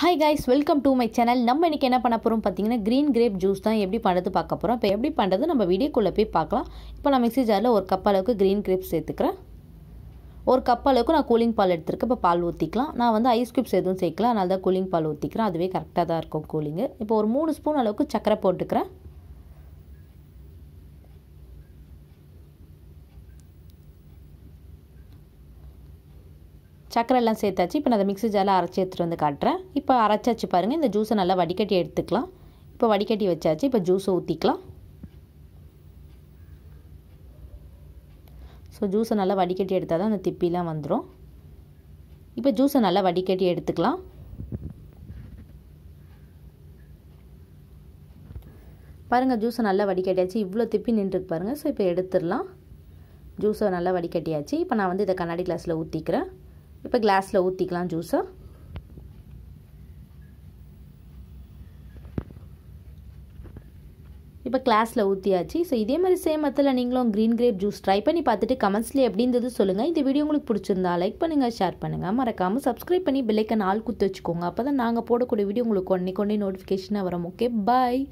hi guys welcome to my channel நம்ம இன்றைக்கி என்ன பண்ண போகிறோம் பார்த்தீங்கன்னா க்ரீன் கிரேப் ஜூஸ் தான் எப்படி பண்ணுறது பார்க்க போகிறோம் இப்போ எப்படி பண்ணுறது நம்ம வீடியோக்குள்ளே போய் பார்க்கலாம் இப்போ நான் மிக்சி ஜாரில் ஒரு கப் அளவுக்கு க்ரீன் கிரேப் சேர்த்துக்கிறேன் ஒரு கப் அளவுக்கு நான் கூலிங் பால் எடுத்துருக்கேன் இப்போ பால் ஊற்றிக்கலாம் நான் வந்து ஐஸ் க்யூப்ஸ் எதுவும் சேர்க்கலாம் அதனால தான் கூலிங் பால் ஊற்றிக்கிறேன் அதுவே கரெக்டாக தான் இருக்கும் கூலிங்கு இப்போ ஒரு மூணு ஸ்பூன் அளவுக்கு சக்கரை போட்டுக்கிறேன் சர்க்கரை எல்லாம் சேர்த்தாச்சு இப்போ நான் அதை மிக்ஸி ஜாலாக அரைச்சி எடுத்துகிட்டு வந்து காட்டுறேன் இப்போ அரைச்சாச்சு பாருங்கள் இந்த ஜூஸை நல்லா வடிகட்டி எடுத்துக்கலாம் இப்போ வடிகட்டி வச்சாச்சு இப்போ ஜூஸை ஊற்றிக்கலாம் ஸோ ஜூஸை நல்லா வடிகட்டி எடுத்தால் தான் அந்த திப்பிலாம் வந்துடும் இப்போ ஜூஸை நல்லா வடிகட்டி எடுத்துக்கலாம் பாருங்கள் ஜூஸை நல்லா வடிகட்டியாச்சு இவ்வளோ திப்பி நின்றுருக்கு பாருங்கள் ஸோ இப்போ எடுத்துடலாம் ஜூஸை நல்லா வடிகட்டியாச்சு இப்போ நான் வந்து இதை கண்ணாடி கிளாஸில் ஊற்றிக்கிறேன் இப்போ கிளாஸில் ஊற்றிக்கலாம் ஜூஸை இப்போ கிளாஸில் ஊற்றியாச்சு ஸோ இதே மாதிரி சேம் மெத்தில் நீங்களும் க்ரீன் கிரேப் ஜூஸ் ட்ரை பண்ணி பார்த்துட்டு கமெண்ட்ஸில் எப்படின்றது சொல்லுங்கள் இந்த வீடியோ உங்களுக்கு பிடிச்சிருந்தா லைக் பண்ணுங்கள் ஷேர் பண்ணுங்கள் மறக்காமல் சப்ஸ்கிரைப் பண்ணி பெல்லைக்கன் ஆள் குத்து வச்சுக்கோங்க அப்போ தான் நாங்கள் போடக்கூடிய வீடியோ உங்களுக்கு ஒன்றை கொண்டே நோட்டிஃபிகேஷனாக வரோம் ஓகே பாய்